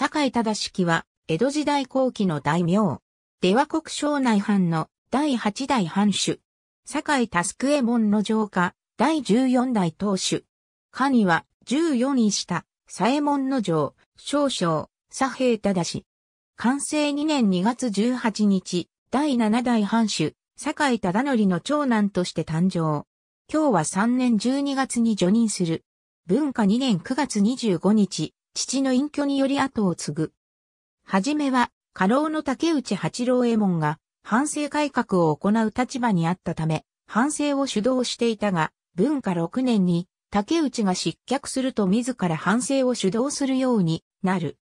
坂井忠式は、江戸時代後期の大名。出羽国省内藩の第8代藩主。坂井佑右衛門の城下、第14代当主。下には、14位下、左衛門の城、少々、左平忠。完成2年2月18日、第7代藩主、坂井忠則の長男として誕生。今日は3年12月に除任する。文化2年9月25日、父の隠居により後を継ぐ。はじめは、家老の竹内八郎衛門が、反省改革を行う立場にあったため、反省を主導していたが、文化6年に、竹内が失脚すると自ら反省を主導するようになる。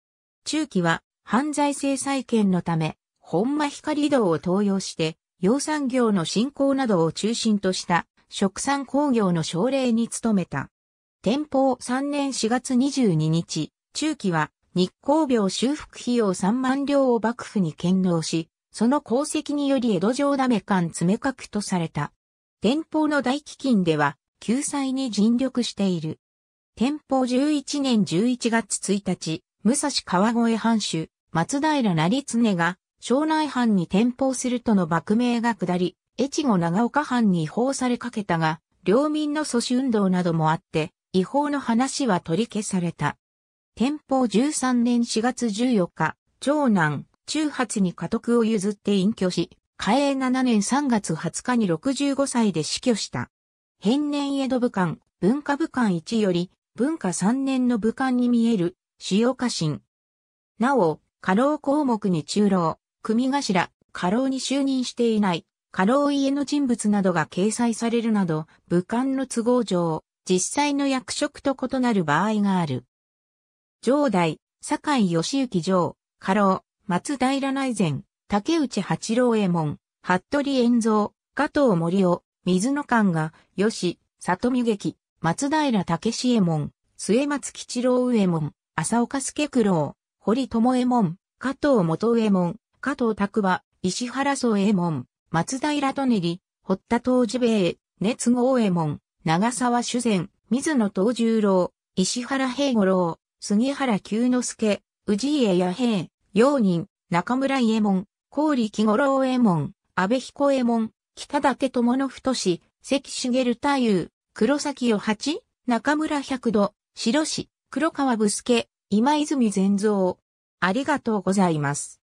中期は、犯罪制裁権のため、本間光堂を登用して、養産業の振興などを中心とした食産工業の奨励に努めた。天保3年4月22日、中期は日光病修復費用3万両を幕府に献納し、その功績により江戸城ダメ館詰めくとされた。天保の大飢饉では、救済に尽力している。天保11年11月1日、武蔵川越藩主、松平成常が、庄内藩に転封するとの幕名が下り、越後長岡藩に違法されかけたが、領民の阻止運動などもあって、違法の話は取り消された。天保13年4月14日、長男、中八に家督を譲って隠居し、嘉永7年3月20日に65歳で死去した。変年江戸武官、文化武官1より、文化3年の武官に見える、塩家臣。なお、過労項目に中老、組頭、過労に就任していない、過労家の人物などが掲載されるなど、武官の都合上、実際の役職と異なる場合がある。上代、坂井義行城、家老、松平内前、竹内八郎右衛門、服部円蔵、加藤森夫、水野官が、吉、里見劇、松平武志右衛門、末松吉郎右衛門、浅岡助九郎、堀友右衛門、加藤元右衛門、加藤拓馬、石原宗右衛門、松平利練、堀田東治兵衛、熱郷右衛門、長沢主善、水野東十郎、石原平五郎、杉原久之助、氏家弥平、陽人、中村伊右衛門、郡木五郎右衛門、安倍彦右衛門、北岳友の太関茂太夫、黒崎与八、中村百度、白氏、黒川武助、今泉善造。ありがとうございます。